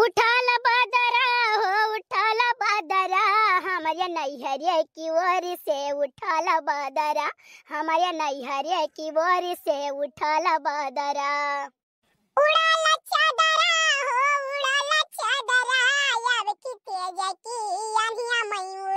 उठाला बदरा हो उठाला बदरा हमारे नैहरिया की ओर से उठाला बदरा हमारे नैहरिया की ओर से उठाला बदरा उड़ाला चादरा हो उड़ाला चादरा यार की तेज की आंधिया मयूर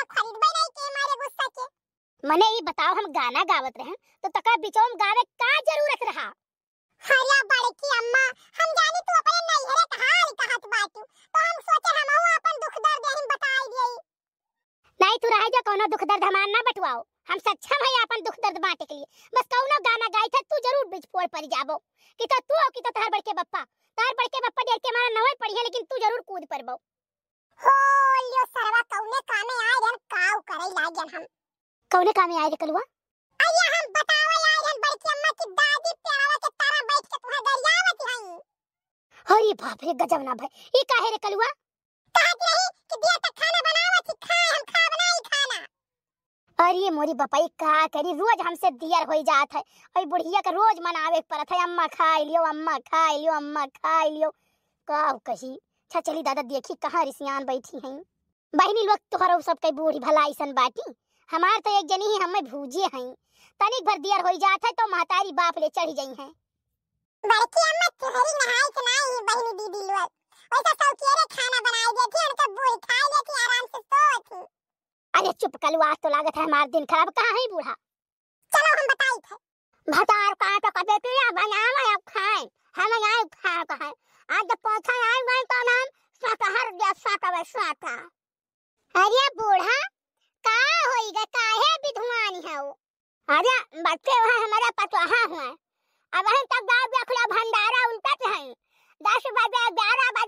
हम खरीदबे नहीं के मारे गुस्सा के मने ई बताओ हम गाना गावत रहे तो तका बिचो में गावे का जरूरत रहा हरिया बड़की अम्मा हम जानी तू अपने नैहरे कहार कहत बाटू तो हम सोचे हम आओ अपन दुख दर्द हम बताई देई नहीं तू रह जा कोनो दुख दर्द हमार ना बटवाओ हम सक्षम है अपन दुख दर्द बांटे के लिए बस कोनो गाना गाई था तू जरूर बीच फोड़ पर जाबो कि तो तू हो कि तो तार बड़के बप्पा तार बड़के बप्पा डेर के मारा नवे पड़ी है लेकिन तू जरूर कूद परबो कौने कामे आए रे कलुआ अया हम बतावे आए रन बड़की अम्मा की दादी पेड़वा के तारा बैठ के तुहर गरियावत हई अरे बाप रे गजब ना भाई ई काहे रे कलुआ कहत तो रही कि दिया तक तो खाना बनावत खाए हम खा बनाई खाना अरे मोरी बपाई का करी रोज हमसे दियर हो जात है और बुढ़िया का रोज मनावे परत है अम्मा खा लियो अम्मा खा लियो अम्मा खा लियो का कही अच्छा चली दादा देखी कहाँ रिसियान बैठी हैं बहनी लोग तोहर सब कई बूढ़ी भला ऐसा बाटी हमार तो एक जनी ही हमें भूजे हैं तनिक भर दियर हो जात है तो महतारी बाप ले चढ़ जाई हैं बड़की अम्मा तोहरी नहाई के नाई बहनी दीदी लोग वैसा सौकियरे खाना बनाई देती और तो बूढ़ी खाई लेती आराम से सोती अरे चुप कलवा तो लागत है हमार दिन खराब कहाँ है बूढ़ा चलो हम बताई थे भतार का रहा था अरे बूढ़ा का होएगा काहे विधवानी है वो अरे बच्चे वहां हमारा पतवाहा हुआ अब हम तब तक गाँव भंडारा उनका है दस बजे ग्यारह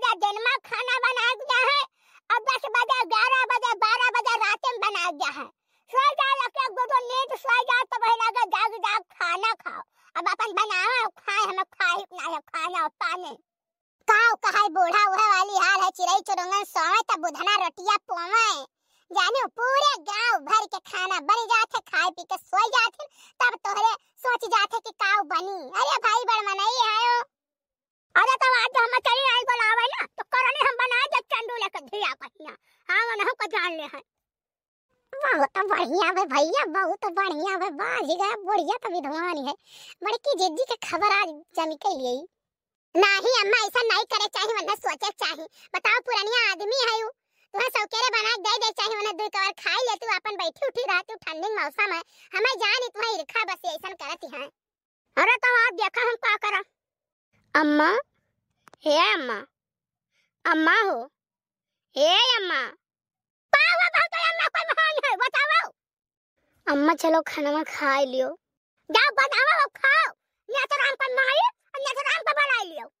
जानो पूरे गांव भर के खाना बन जाते खाए पी के सो जाते तब तोहरे सोच जाते कि काव बनी अरे भाई बड़ मनाई है अरे तो आज हम चली आई को लावे ना तो करने हम बना दे चंडू लेके धिया कहिया हां ना को जान ले है बहुत तो बढ़िया है भैया बहुत तो बढ़िया है गया बुढ़िया तो विद्वान है बड़की जिद्दी के खबर आज जमी के लिए नहीं अम्मा ऐसा नहीं करे चाहिए वरना सोचे चाहिए बताओ पुरानिया आदमी है यू तुह सौकेरे बना दे दे चाहे वना दुई कवर खाई ले तू अपन बैठी उठी रह तू ठंडी मौसम है हमें जान तुहा इरखा बस ऐसन करती हैं अरे तो आप देखा हम का करा अम्मा हे अम्मा अम्मा हो हे अम्मा पावा तो अम्मा कोई महान है बताओ अम्मा चलो खाना में खा लियो जाओ बनाओ खाओ ना तो राम पर माई ना तो राम पर बनाई लियो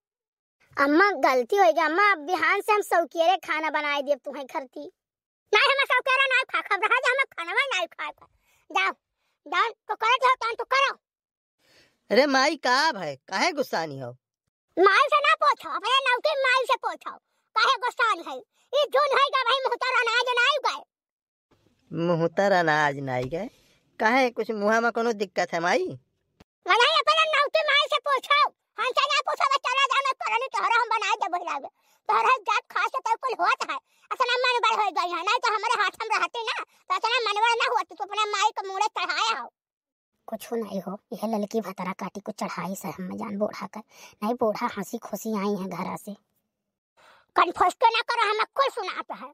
अम्मा गलती हो होगी अम्मा बिहान से हम रे खाना बनाए दिए तुम्हें घर थी नहीं हम रे नहीं खा खब रहा हम खाना में नहीं खा खा जाओ जाओ को तो करे जाओ तान तो करो अरे माई का भाई काहे गुस्सा नहीं हो माई से ना पूछो अपने नाव माई से पूछो काहे गुस्सा नहीं है ये जून है का भाई मुहतर अनाज नहीं गए मुहतर अनाज नहीं गए काहे कुछ मुहा में कोनो दिक्कत है माई नहीं अपने नाव माई से पूछो हम से ना पूछो नहीं तोहरा हम बनाए देबो लागे तोहरा जात खास त तो कुल होत है असना मन बड़ हो गई है नहीं तो हमरे हाथ में रहते ना तो असना मनवर ना होत तो अपना माई के मुड़े चढ़ाया हो कुछ नहीं हो यह ललकी भतरा काटी को चढ़ाई से हम जान बूढ़ा कर नहीं बूढ़ा हंसी खुशी आई है घर से कन्फ्यूज तो ना करो हम कुल सुनाते है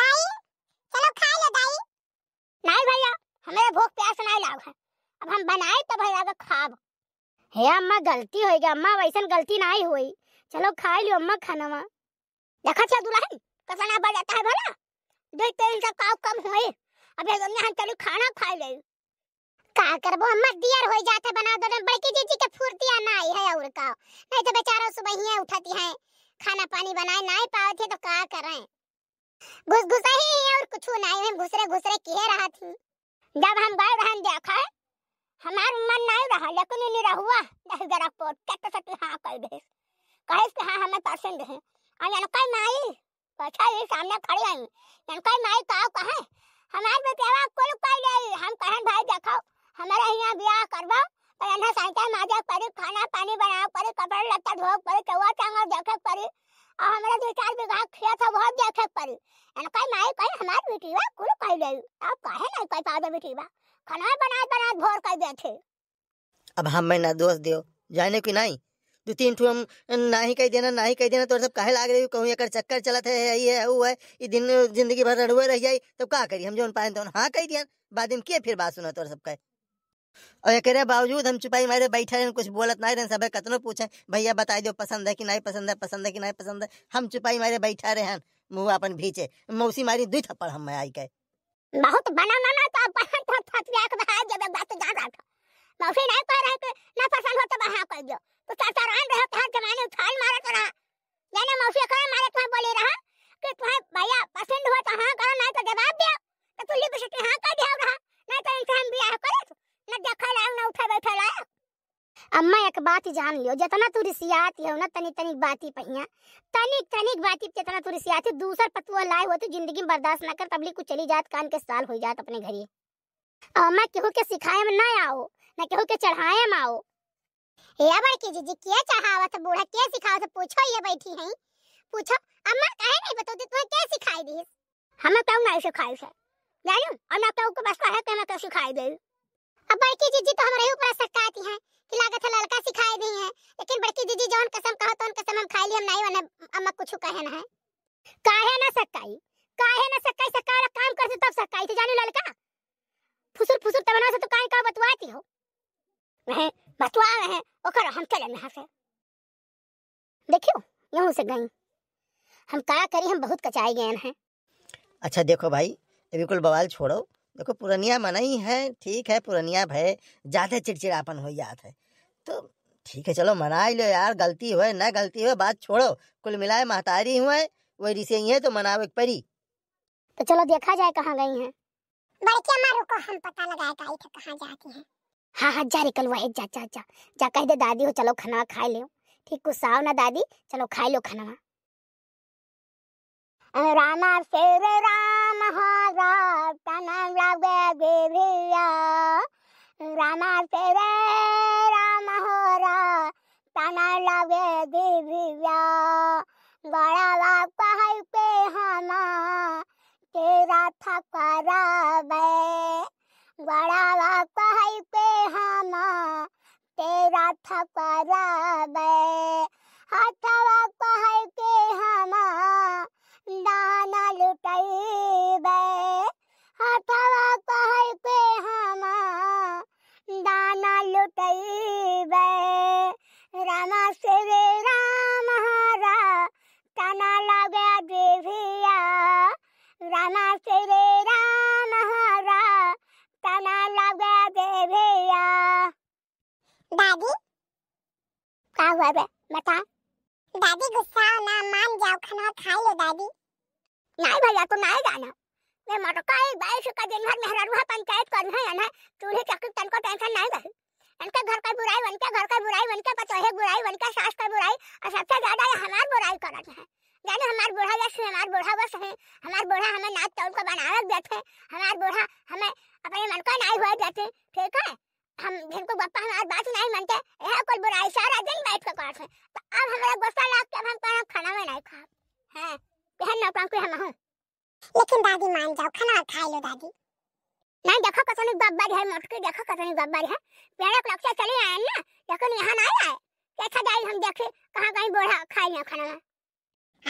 दाई चलो खा ले दाई नहीं भैया हमें भूख प्यास नहीं लाग है अब हम बनाए तो भैया का खाब हे अम्मा गलती होएगा अम्मा वैसन गलती नहीं हुई चलो खा लियो अम्मा खाना माँ देखा छे दुल्हन कसना बजाता है भला देख तेल का काव कम होए ये हमने हम चलो खाना खा ले का करबो हम दियर हो जाते बना दो बड़की जीजी के फुर्तियां ना आई है और का नहीं तो बेचारा सुबह ही उठाती है खाना पानी बनाए ना ही पावे थे तो का करें घुस घुसा ही है और कुछ ना हम घुसरे घुसरे किए रहा थी जब हम बाय बहन देखा हमार मन नहीं रहा लेकिन नहीं रहा हुआ दस जरा पोट कट सती हां कर दे कहे कि हाँ हमें पसंद है और यानी कई माई अच्छा ये सामने खड़ी आई यानी कई माई कहा तो कहे हमारे बेटेवा कुल कर गई हम कहन भाई देखो हमारे यहाँ ब्याह करवा और अन्ना साइकिल माजा पड़ी खाना पानी बनाओ पड़ी कपड़े लत्ता धो पड़ी चौवा टांगा देखे पड़ी और हमारा दो चार बीघा खेत है बहुत देखे पड़ी यानी कई माई कहे हमारे बेटीवा कुल कर गई अब कहे नहीं कह पाओ बेटीवा खाना बनाए बनाए भोर कर बैठे अब हम मैं ना दोष दियो जाने की नहीं दो तीन ठू हम ना ही कह देना ना ही कह देना तो सब कहे लाग रही कहूँ एक चक्कर चलत है यही है वो है ये दिन जिंदगी भर रड़ुए रह जाए तब का करी हम जो पाए तो हाँ कह दिया बाद में के फिर बात सुना तोर सब कहे और एक बावजूद हम चुपाई मारे बैठे रहे कुछ बोलत ना रहे सब कतनो पूछे भैया बता दो पसंद है कि नहीं पसंद है पसंद है कि नहीं पसंद है हम चुपाई मारे बैठा हैं मुँह अपन भीचे मौसी मारी दुई थप्पड़ हम आई कहे बहुत बना ना तो बहुत बहुत बहुत बहुत बहुत बहु जान लियो जितना तू रिसियात हो ना तनिक तनिक बाती पहिया तनिक तनिक बाती जितना तू रिसियात है दूसर पतुआ लाए हो तो जिंदगी में बर्दाश्त ना कर तबली कुछ चली जात कान के साल हो जात अपने घर घरे मैं केहू के सिखाए में ना आओ ना केहू के चढ़ाए में आओ हे अबर के जीजी के चाहावत बूढ़ा के सिखाओ सिखावत पूछो ये बैठी हैं पूछो अम्मा कहे नहीं बताओ तो तुम्हें के सिखाई दी हम बताऊं ना सिखाई से जानू और ना तो को बस कहे के मैं तो सिखाई दे अब बड़की जीजी तो हमारे ऊपर आती है कि लागत है लड़का सिखाए नहीं है लेकिन बड़की जीजी जौन कसम कहो तो कसम हम खाई ली हम नहीं वने अम्मा कुछ कहे ना है काहे ना सकाई काहे ना सकाई सकाई काम कर तब सकाई थी जानी ललका फुसुर फुसुर तब से तो काई का बतवाती हो नहीं बतवा रहे हैं ओकर हम चले ना से देखियो यहां से गई हम का करी हम बहुत कचाई गए हैं अच्छा देखो भाई बिल्कुल बवाल छोड़ो देखो पुरनिया मना ही है ठीक है पुरनिया भय ज़्यादा चिड़चिड़ापन हो जाता है तो ठीक है चलो मना ही लो यार गलती हुए ना गलती हुए बात छोड़ो कुल मिलाए महतारी हुए वही ऋषि ही है तो मनाओ एक परी तो चलो देखा जाए कहाँ गई है बड़किया मारो को हम पता लगाए कहाँ जाती हाँ हाँ जा वही जा जा जा जा कह दे दादी हो चलो खा ठीक गुस्साओ ना दादी चलो खा लो खाना राना फेरे रा... थकरा बड़ा पे हम तेरा थक तना श्री राम हरा तना लगा देविया दादी क्या हुआ बे बता दादी गुस्सा ना मान जाओ खाना खा लो दादी नहीं भैया तुम नहीं जाना मैं मटका तो एक बारिश का दिन भर मेहरा पंचायत करना है ना चूल्हे चक्की तन को टेंशन नहीं रही इनके घर का बुराई उनके घर का बुराई उनके पचोहे बुराई उनके सास का बुराई और सबसे ज्यादा हमारे बुराई करते हैं जाने हमार बूढ़ा जैसे हमार बूढ़ा बस है हमार बूढ़ा हमें नाच तौल का बनावत देते हमार बूढ़ा हमें अपने मन का नहीं हुआ देते ठीक है हम जिनको गप्पा हमारी बात नहीं मानते यह कोई बुराई सारा दिन बैठ के काट है तो अब हमारा गुस्सा लाग के हम कहा खाना में नहीं खा हैं यह नौकरान पाऊं हम हूं लेकिन दादी मान जाओ खाना खा लो दादी नहीं देखो बब्बा गब्बर है के देखो कसनी गब्बर है पेड़ के लक्ष्य चले आए ना लेकिन यहाँ ना आए कैसा जाए हम देखे कहाँ कहीं बूढ़ा खाई ना खाना में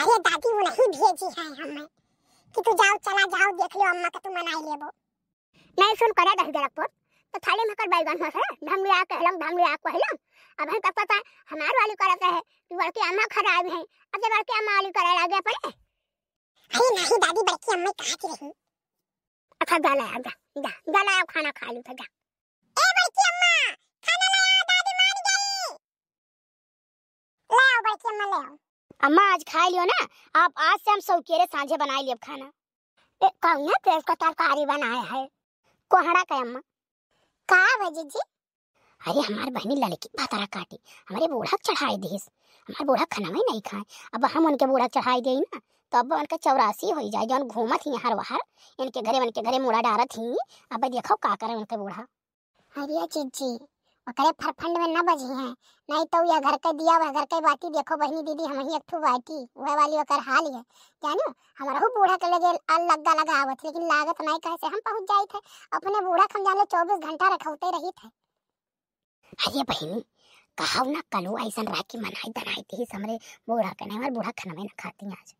अरे दादी वो नहीं भेजी है हमें कि तू जाओ चला जाओ देख लो अम्मा का तू मना मनाई लेबो नहीं सुन करे दही पर तो थाले में कर बैगन हो है धम लिया कहलम धम लिया कहलम अब हम तब पता हमार वाली करत है कि बड़के अम्मा खराब है अब जब तो बड़के अम्मा वाली करे लागे पड़े अरे नहीं दादी बड़की अम्मा कहां की रही अच्छा जा आ जा जा जा आ खाना खा लूं तो जा ए बड़की अम्मा खाना लाया दादी मार गई ले लाओ बड़की अम्मा ले लाओ अम्मा आज खा लियो ना आप आज से हम सौकेरे साझे बना लियो खाना ए कौन है पेड़ का तरकारी बनाए है कोहड़ा का अम्मा का वजह जी अरे हमार बहनी लड़की भतरा काटी हमारे बूढ़ा चढ़ाई दीस हमारे बूढ़ा खाना में नहीं खाए अब हम उनके बूढ़ा चढ़ाई दे ना तो अब उनका चौरासी हो जाए जो घूमत ही हर वहर इनके घरे उनके घरे मुड़ा डारत ही अब देखो का करे उनके बूढ़ा अरे जी ओकरे फरफंड में न बजी है नहीं तो यह घर के दिया वह घर के बाती देखो बहनी दीदी हम ही एक ठू बाटी वह वाली ओकर हाल है जानो हो बूढ़ा के लगे लग्गा लगा लगा आवत लेकिन लागत नहीं कहे से हम पहुंच जाई थे अपने बूढ़ा खम जाने 24 घंटा रखौते रही थे अरे बहनी कहाव ना कलो ऐसा राखी मनाई दनाई थी हमरे बूढ़ा के नहीं हमारे बूढ़ा में ना खाती आज